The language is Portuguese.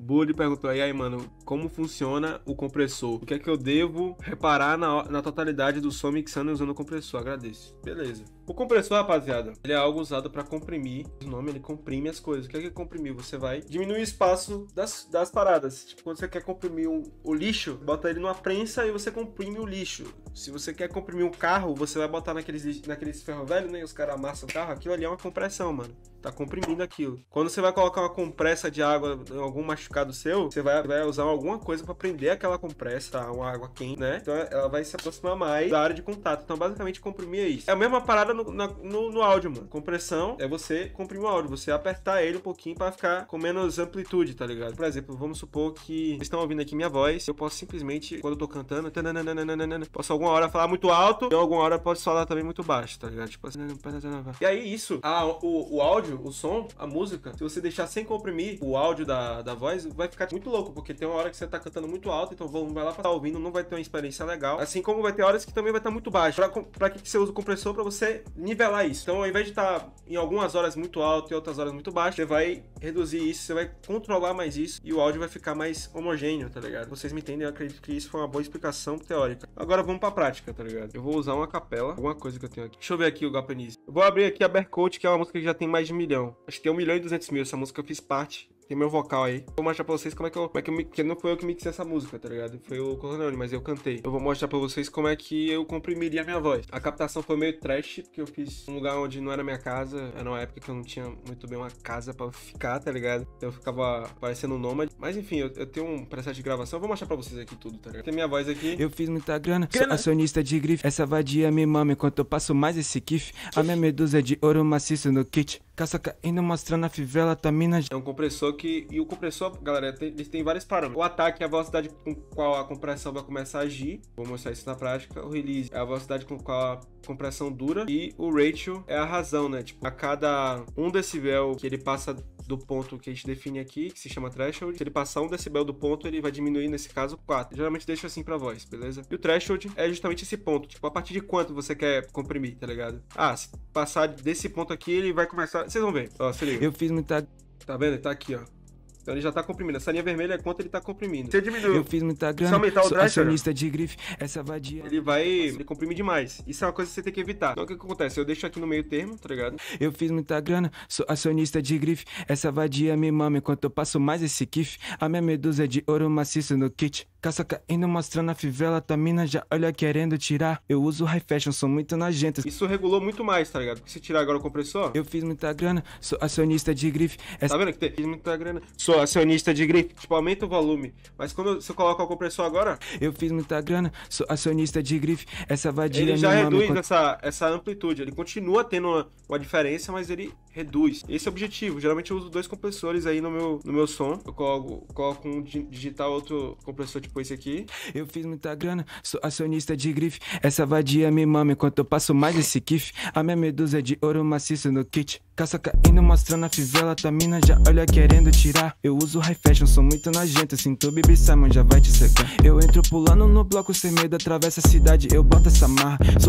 Bully perguntou aí, aí, mano, como funciona o compressor? O que é que eu devo reparar na, na totalidade do som mixando usando o compressor? Agradeço. Beleza. O compressor, rapaziada, ele é algo usado para comprimir. O nome, ele comprime as coisas. O que é que é comprimir? Você vai diminuir o espaço das, das paradas. Tipo, quando você quer comprimir um, o lixo, bota ele numa prensa e você comprime o lixo. Se você quer comprimir um carro, você vai botar naqueles, naqueles ferro velho, né? Os caras amassam o carro, aquilo ali é uma compressão, mano. Tá comprimindo aquilo. Quando você vai colocar uma compressa de água em algum machucado seu, você vai, vai usar alguma coisa para prender aquela compressa, tá? Uma água quente, né? Então ela vai se aproximar mais da área de contato. Então, basicamente, comprimir é isso. É a mesma parada no, na, no, no áudio, mano. Compressão é você comprimir o áudio, você apertar ele um pouquinho para ficar com menos amplitude, tá ligado? Por exemplo, vamos supor que vocês estão ouvindo aqui minha voz, eu posso simplesmente, quando eu tô cantando, posso alguma hora falar muito alto e alguma hora pode falar também muito baixo, tá ligado? Tipo assim. E aí, isso, a, o, o áudio, o som, a música, se você deixar sem comprimir o áudio da, da voz, vai ficar muito louco, porque tem uma hora que você tá cantando muito alto, então o volume vai lá pra tá ouvindo, não vai ter uma experiência legal. Assim como vai ter horas que também vai estar tá muito baixo. Pra, pra que, que você usa o compressor? Pra você nivelar isso. Então, ao invés de estar tá em algumas horas muito alto e outras horas muito baixo, você vai reduzir isso, você vai controlar mais isso e o áudio vai ficar mais homogêneo, tá ligado? Vocês me entendem? Eu acredito que isso foi uma boa explicação teórica. Agora vamos pra prática, tá ligado? Eu vou usar uma capela, alguma coisa que eu tenho aqui. Deixa eu ver aqui o Gapanese. Eu vou abrir aqui a coat que é uma música que já tem mais de um milhão. Acho que tem um milhão e duzentos mil. Essa música eu fiz parte tem meu vocal aí. Vou mostrar pra vocês como é que eu. Como é que eu porque não foi eu que mixei essa música, tá ligado? Foi o Coronel, mas eu cantei. Eu vou mostrar pra vocês como é que eu comprimiria a minha voz. A captação foi meio trash, porque eu fiz um lugar onde não era minha casa. Era uma época que eu não tinha muito bem uma casa pra ficar, tá ligado? Então eu ficava parecendo um nômade. Mas enfim, eu, eu tenho um preset de gravação. Eu vou mostrar pra vocês aqui tudo, tá ligado? Tem minha voz aqui. Eu fiz muita grana, grana. acionista de grife. Essa vadia me mama enquanto eu passo mais esse kiff. A minha medusa de ouro maciço no kit. Casa ainda mostrando a fivela, tá mina É um compressor que. E o compressor, galera, tem, ele tem vários parâmetros. O ataque é a velocidade com qual a compressão vai começar a agir. Vou mostrar isso na prática. O release é a velocidade com qual a compressão dura. E o ratio é a razão, né? Tipo, a cada um decibel que ele passa do ponto que a gente define aqui, que se chama threshold. Se ele passar um decibel do ponto, ele vai diminuir, nesse caso, 4. geralmente deixa assim pra voz, beleza? E o threshold é justamente esse ponto, tipo, a partir de quanto você quer comprimir, tá ligado? Ah, se passar desse ponto aqui, ele vai começar... Vocês vão ver, ó, se liga. Eu fiz muita... Tá vendo? Tá aqui, ó. Então ele já tá comprimindo. Essa linha vermelha é quanto ele tá comprimindo. Você diminuiu. Eu fiz muita grana, aumentar o sou acionista de grife, essa vadia. Ele vai ele comprimir demais. Isso é uma coisa que você tem que evitar. Então o que, que acontece? Eu deixo aqui no meio termo, tá ligado? Eu fiz muita grana, sou acionista de grife, essa vadia me mama enquanto eu passo mais esse kiff. A minha medusa é de ouro maciço no kit. Caça caindo, mostrando a fivela, tamina já olha querendo tirar. Eu uso high fashion, sou muito nojento. Isso regulou muito mais, tá ligado? Porque se tirar agora o compressor... Eu fiz muita grana, sou acionista de grife. Essa... Tá vendo que tem? Fiz muita grana, sou acionista de grife. Tipo, aumenta o volume. Mas quando você se eu o compressor agora... Eu fiz muita grana, sou acionista de grife. Essa vadia... Ele já reduz essa, essa amplitude. Ele continua tendo uma, uma diferença, mas ele reduz. Esse é o objetivo. Geralmente eu uso dois compressores aí no meu, no meu som. Eu coloco, coloco um digital, outro compressor tipo esse aqui. Eu fiz muita grana, sou acionista de grife. Essa vadia me mama enquanto eu passo mais esse kiff. A minha medusa é de ouro maciço no kit. Caça caindo, mostrando a fivela, tua mina já olha querendo tirar. Eu uso high fashion, sou muito nojento, sinto Baby Simon, já vai te secar. Eu entro pulando no bloco sem medo, atravessa a cidade, eu boto essa marra.